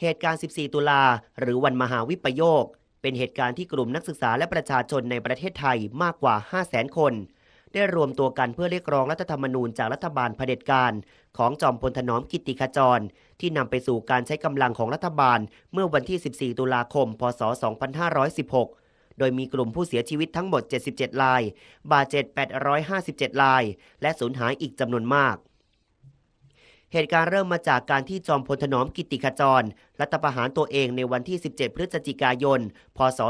เหตุการณ์ 14 ตุลา หรือวันมหาวิปโยค เป็นเหตุการณ์ที่กลุ่มนักศึกษาและประชาชนในประเทศไทยมากกว่า 500,000 คน ได้รวมตัวกันเพื่อเรียกร้องรัฐธรรมนูญจาก รัฐบาลเผด็จการ ของจอมพลถนอมกิติขจร ที่นำไปสู่การใช้กำลังของรัฐบาลเมื่อวันที่ 14 ตุลาคม พศ 2516 โดยมีกลุ่มผู้เสียชีวิตทั้งหมด 77 ราย บาดเจ็บ 857 ราย และสูญหายอีกจำนวนมากเหตุการณ์เริ่มมาจากการที่จอมพลถนอมกิติขจร รัฐประหารตัวเองในวันที่ 17 พฤศจิกายน พศ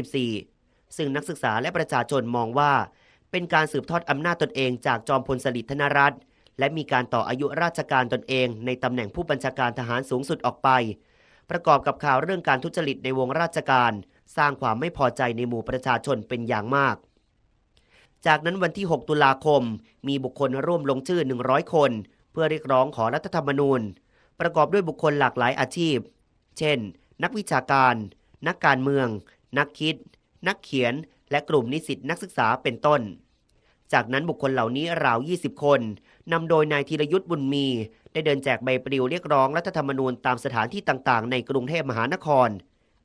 2514 ซึ่งนักศึกษาและประชาชนมองว่า เป็นการสืบทอดอำนาจตนเองจากจอมพลสฤษดิ์ธนรัตน์และมีการต่ออายุราชการตนเองในตำแหน่งผู้บัญชาการทหารสูงสุดออกไป ประกอบกับข่าวเรื่องการทุจริตในวงราชการ สร้างความไม่พอใจในหมู่ประชาชนเป็นอย่างมาก จากนั้นวันที่ 6 ตุลาคม มีบุคคลร่วมลงชื่อ 100 คนเพื่อเรียกร้องขอรัฐธรรมนูญ ประกอบด้วยบุคคลหลากหลายอาชีพ เช่นนักวิชาการ นักการเมือง นักคิด นักเขียน และกลุ่มนิสิตนักศึกษาเป็นต้น จากนั้นบุคคลเหล่านี้ราว 20 คน นำโดยนายธีรยุทธ์บุญมีได้เดินแจกใบปลิวเรียกร้องรัฐธรรมนูญตามสถานที่ต่างๆ ในกรุงเทพมหานคร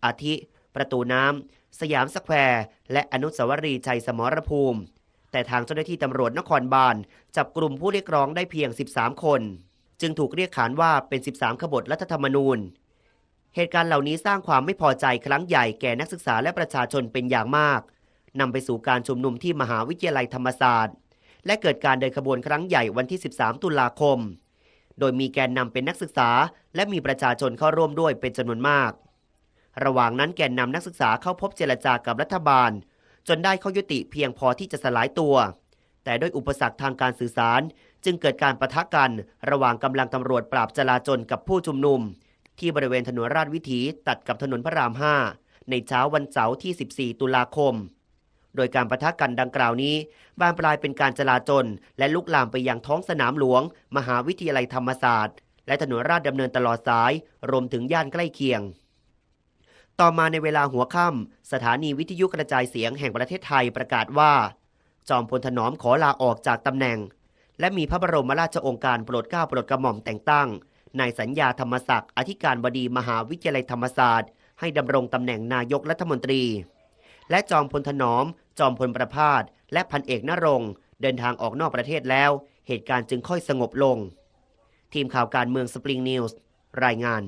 อาทิ ประตูน้ำสยามสแควร์และอนุสาวรีย์ชัยสมรภูมิแต่ทางเจ้าหน้าที่ตำรวจนครบาล จับกลุ่มผู้เรียกร้องได้เพียง 13 คน จึงถูกเรียกขานว่าเป็น 13 ขบฏรัฐธรรมนูญ เหตุการณ์เหล่านี้สร้างความไม่พอใจครั้งใหญ่แก่นักศึกษาและประชาชนเป็นอย่างมาก นำไปสู่การชุมนุมที่มหาวิทยาลัยธรรมศาสตร์ และเกิดการเดินขบวนครั้งใหญ่วันที่ 13 ตุลาคม โดยมีแกนนำเป็นนักศึกษา และมีประชาชนเข้าร่วมด้วยเป็นจำนวนมาก ระหว่างนั้นแกนนำนักศึกษาเข้าพบเจรจากับรัฐบาลจนได้ข้อยุติเพียงพอที่จะสลายตัว แต่ด้วยอุปสรรคทางการสื่อสาร จึงเกิดการประทะกัน ระหว่างกำลังตำรวจปราบจลาจลกับผู้ชุมนุม ที่บริเวณถนนราชวิถีตัดกับถนนพระราม 5 ในเช้าวันเสาร์ที่ 14 ตุลาคม โดยการประทะกันดังกล่าวนี้บานปลายเป็นการจลาจลและลุกลามไปยังท้องสนามหลวง มหาวิทยาลัยธรรมศาสตร์และถนนราชดำเนินตลอดสาย รวมถึงย่านใกล้เคียงต่อมาในเวลาหัวค่ำสถานีวิทยุกระจายเสียงแห่งประเทศไทยประกาศว่า จอมพลถนอมขอลาออกจากตำแหน่ง และมีพระบรมราชองค์การโปรดเกล้าโปรดกระหม่อมแต่งตั้งนายสัญญาธรรมศักดิ์อธิการบดีมหาวิทยาลัยธรรมศาสตร์ ให้ดำรงตำแหน่งนายกรัฐมนตรี และจอมพลถนอม จอมพลประพาสและพันเอกนรงเดินทางออกนอกประเทศแล้ว เหตุการณ์จึงค่อยสงบลง ทีมข่าวการเมืองสปริงนิวส์รายงาน